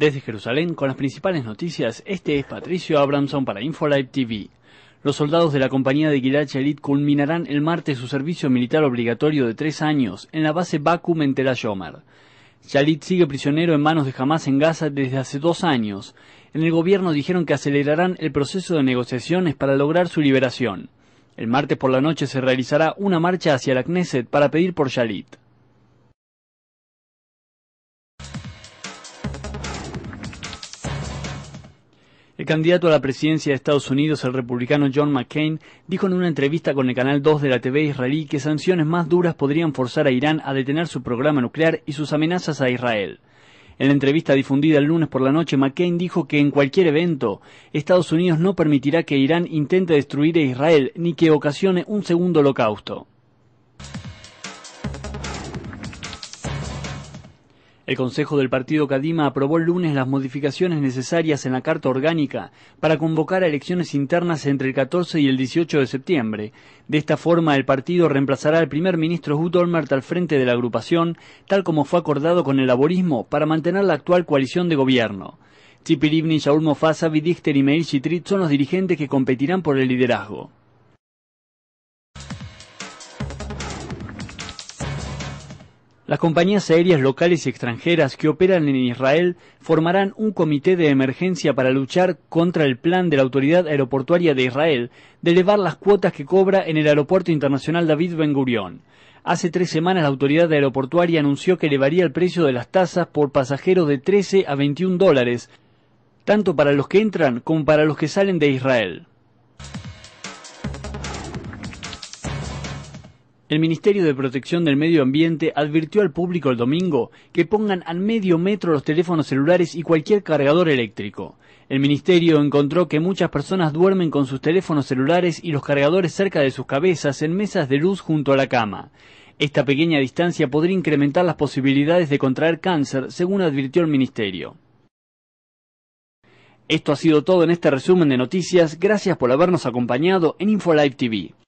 Desde Jerusalén, con las principales noticias, este es Patricio Abramson para InfoLive TV. Los soldados de la compañía de Gilad Shalit culminarán el martes su servicio militar obligatorio de tres años en la base Bakum en Tel Ayomar. Shalit sigue prisionero en manos de Hamas en Gaza desde hace dos años. En el gobierno dijeron que acelerarán el proceso de negociaciones para lograr su liberación. El martes por la noche se realizará una marcha hacia la Knesset para pedir por Shalit. El candidato a la presidencia de Estados Unidos, el republicano John McCain, dijo en una entrevista con el canal 2 de la TV israelí que sanciones más duras podrían forzar a Irán a detener su programa nuclear y sus amenazas a Israel. En la entrevista difundida el lunes por la noche, McCain dijo que en cualquier evento, Estados Unidos no permitirá que Irán intente destruir a Israel ni que ocasione un segundo holocausto. El Consejo del Partido Kadima aprobó el lunes las modificaciones necesarias en la Carta Orgánica para convocar a elecciones internas entre el 14 y el 18 de septiembre. De esta forma, el partido reemplazará al primer ministro Hut Olmert al frente de la agrupación, tal como fue acordado con el laborismo para mantener la actual coalición de gobierno. Chipiribni, Livni, Mofasa, Dichter y Meir Chitrit son los dirigentes que competirán por el liderazgo. Las compañías aéreas locales y extranjeras que operan en Israel formarán un comité de emergencia para luchar contra el plan de la Autoridad Aeroportuaria de Israel de elevar las cuotas que cobra en el Aeropuerto Internacional David Ben Gurion. Hace tres semanas la autoridad aeroportuaria anunció que elevaría el precio de las tasas por pasajeros de 13 a 21 dólares, tanto para los que entran como para los que salen de Israel. El Ministerio de Protección del Medio Ambiente advirtió al público el domingo que pongan al medio metro los teléfonos celulares y cualquier cargador eléctrico. El ministerio encontró que muchas personas duermen con sus teléfonos celulares y los cargadores cerca de sus cabezas en mesas de luz junto a la cama. Esta pequeña distancia podría incrementar las posibilidades de contraer cáncer, según advirtió el ministerio. Esto ha sido todo en este resumen de noticias. Gracias por habernos acompañado en InfoLive TV.